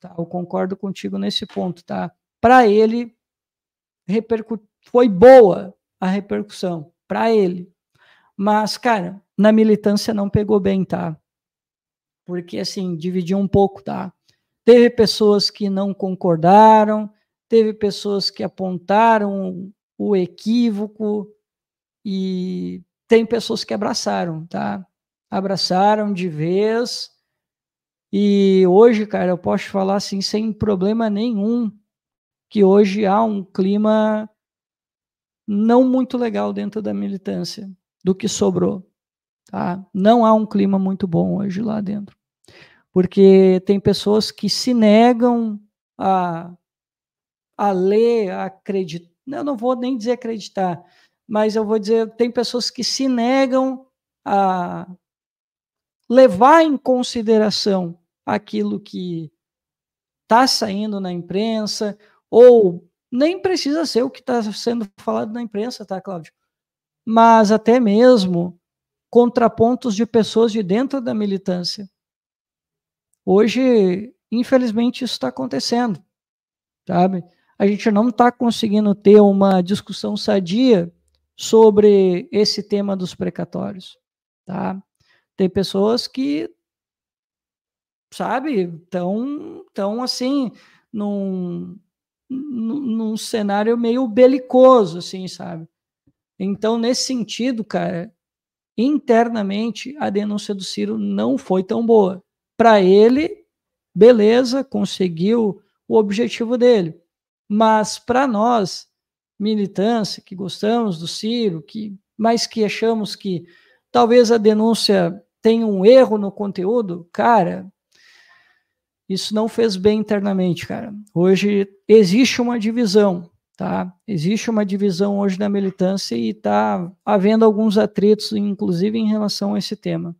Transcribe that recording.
Tá? Eu concordo contigo nesse ponto, tá? Para ele repercu... foi boa a repercussão para ele. Mas, cara, na militância não pegou bem, tá? Porque assim, dividiu um pouco, tá? Teve pessoas que não concordaram, teve pessoas que apontaram o equívoco e tem pessoas que abraçaram, tá? Abraçaram de vez e hoje, cara, eu posso falar assim, sem problema nenhum, que hoje há um clima não muito legal dentro da militância, do que sobrou. Tá? Não há um clima muito bom hoje lá dentro. Porque tem pessoas que se negam a, a ler, a acreditar. Eu não vou nem dizer acreditar, mas eu vou dizer: tem pessoas que se negam a levar em consideração aquilo que está saindo na imprensa, ou nem precisa ser o que está sendo falado na imprensa, tá, Cláudio? Mas até mesmo contrapontos de pessoas de dentro da militância. Hoje, infelizmente, isso está acontecendo, sabe? A gente não está conseguindo ter uma discussão sadia sobre esse tema dos precatórios, tá? Tem pessoas que sabe? Então, então assim, num, num cenário meio belicoso, assim, sabe? Então, nesse sentido, cara, internamente a denúncia do Ciro não foi tão boa. Para ele, beleza, conseguiu o objetivo dele. Mas para nós, militância, que gostamos do Ciro, que mas que achamos que talvez a denúncia tenha um erro no conteúdo, cara, isso não fez bem internamente, cara. Hoje existe uma divisão, tá? Existe uma divisão hoje na militância e está havendo alguns atritos, inclusive em relação a esse tema.